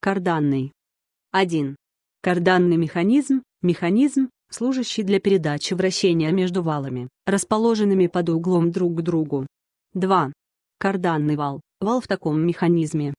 Карданный. 1. Карданный механизм – механизм, служащий для передачи вращения между валами, расположенными под углом друг к другу. 2. Карданный вал – вал в таком механизме,